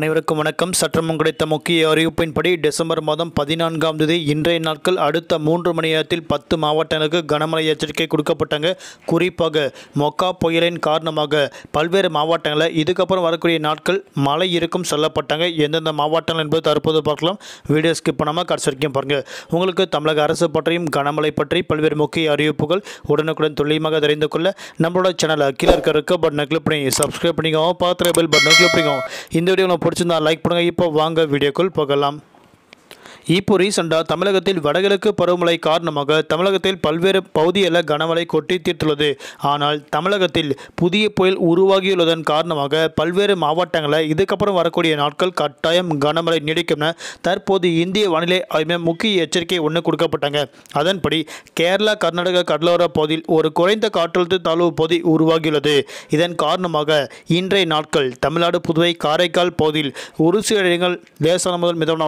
அனைவருக்கும் வணக்கம் சற்றமும் கிடைத்த முக்கிய அறிவிப்பின்படி டிசம்பர் மாதம் பதினான்காம் தேதி இன்றைய நாட்கள் அடுத்த மூன்று மணி நேரத்தில் பத்து மாவட்டங்களுக்கு கனமழை எச்சரிக்கை கொடுக்கப்பட்டாங்க குறிப்பாக மொக்கா புயலின் காரணமாக பல்வேறு மாவட்டங்களில் இதுக்கப்புறம் வரக்கூடிய நாட்கள் மழை இருக்கும் சொல்லப்பட்டாங்க எந்தெந்த மாவட்டங்கள் என்பது தற்போது பார்க்கலாம் வீடியோ ஸ்கிப் பண்ணாமல் கடைசி வரைக்கும் பாருங்கள் உங்களுக்கு தமிழக அரசு பற்றியும் கனமழை பற்றி பல்வேறு முக்கிய அறிவிப்புகள் உடனுக்குடன் துல்லியமாக தெரிந்து கொள்ள நம்மளோட சேனலை கீழே இருக்க இருக்க பட்டனை கிளிப் பண்ணி சப்ஸ்கிரைப் பண்ணிக்கோ பார்த்து பெல் பட்டனை கிளிப் பண்ணிக்கோ இந்த வீடியோ பிடிச்சிருந்தால் லைக் பண்ணுங்கள் இப்போ வாங்க வீடியோக்குள் போகலாம் இப்போ ரீசெண்டாக தமிழகத்தில் வடகிழக்கு பருவமழை காரணமாக தமிழகத்தில் பல்வேறு பகுதியில் கனமழை கொட்டி தீர்த்துள்ளது ஆனால் தமிழகத்தில் புதிய புயல் உருவாகியுள்ளதன் காரணமாக பல்வேறு மாவட்டங்களில் இதுக்கப்புறம் வரக்கூடிய நாட்கள் கட்டாயம் கனமழை நீடிக்கும் தற்போது இந்திய வானிலை ஆய்வு முக்கிய எச்சரிக்கை ஒன்று கொடுக்கப்பட்டாங்க அதன்படி கேரளா கர்நாடக கடலோர பகுதியில் ஒரு குறைந்த காற்றழுத்த தாழ்வு பகுதி உருவாகியுள்ளது இதன் காரணமாக இன்றைய நாட்கள் தமிழ்நாடு புதுவை காரைக்கால் பகுதியில் ஒரு சில இடங்கள் லேசான முதல் மிதமான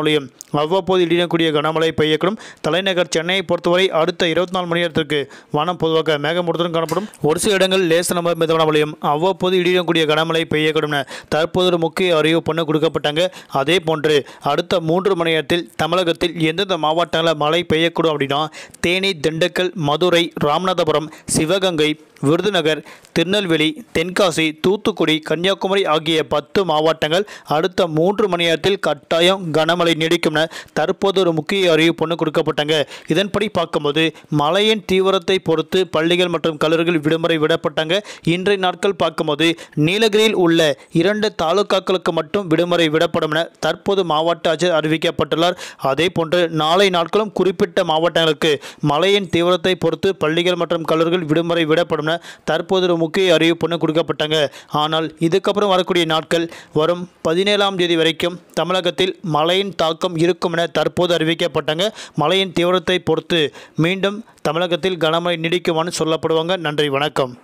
அவ்வப்போது பகுதியில் இடியக்கூடிய கனமழை பெய்யக்கூடும் தலைநகர் சென்னையை பொறுத்தவரை அடுத்த இருபத்தி நாலு மணி நேரத்திற்கு வானம் பொதுவாக மேகமூட்டத்துடன் காணப்படும் ஒரு சில இடங்கள் லேச நம்ப மிதமான மழையும் அவ்வப்போது இடியக்கூடிய கனமழை பெய்யக்கூடும் என தற்போது ஒரு முக்கிய அறிவு பண்ண கொடுக்கப்பட்டாங்க அதே போன்று அடுத்த மூன்று மணி நேரத்தில் தமிழகத்தில் எந்தெந்த மாவட்டங்களில் மழை பெய்யக்கூடும் அப்படின்னா தேனி திண்டுக்கல் மதுரை ராமநாதபுரம் சிவகங்கை விருதுநகர் திருநெல்வேலி தென்காசி தூத்துக்குடி கன்னியாகுமரி ஆகிய பத்து மாவட்டங்கள் அடுத்த மூன்று மணி நேரத்தில் கட்டாயம் கனமழை நீடிக்கும் என தற்போது ஒரு முக்கிய அறிவிப்பு கொடுக்கப்பட்டாங்க இதன்படி பார்க்கும்போது மழையின் தீவிரத்தை பொறுத்து பள்ளிகள் மற்றும் கல்லூரிகள் விடுமுறை விடப்பட்டாங்க இன்றைய நாட்கள் பார்க்கும்போது நீலகிரியில் உள்ள இரண்டு தாலுகாக்களுக்கு மட்டும் விடுமுறை விடப்படும் என தற்போது மாவட்ட ஆட்சியர் அறிவிக்கப்பட்டுள்ளார் அதே போன்று நாளை நாட்களும் குறிப்பிட்ட மாவட்டங்களுக்கு மழையின் தீவிரத்தை பொறுத்து பள்ளிகள் மற்றும் கல்லூரிகள் விடுமுறை விடப்படும் என தற்போது ஒரு முக்கிய அறிவிப்பு கொடுக்கப்பட்டாங்க ஆனால் இதுக்கப்புறம் வரக்கூடிய நாட்கள் வரும் பதினேழாம் தேதி வரைக்கும் தமிழகத்தில் மழையின் தாக்கம் இருக்கும் என தற்போது அறிவிக்கப்பட்டங்க மழையின் தீவிரத்தை பொறுத்து மீண்டும் தமிழகத்தில் கனமழை நீடிக்குமான்னு சொல்லப்படுவாங்க நன்றி வணக்கம்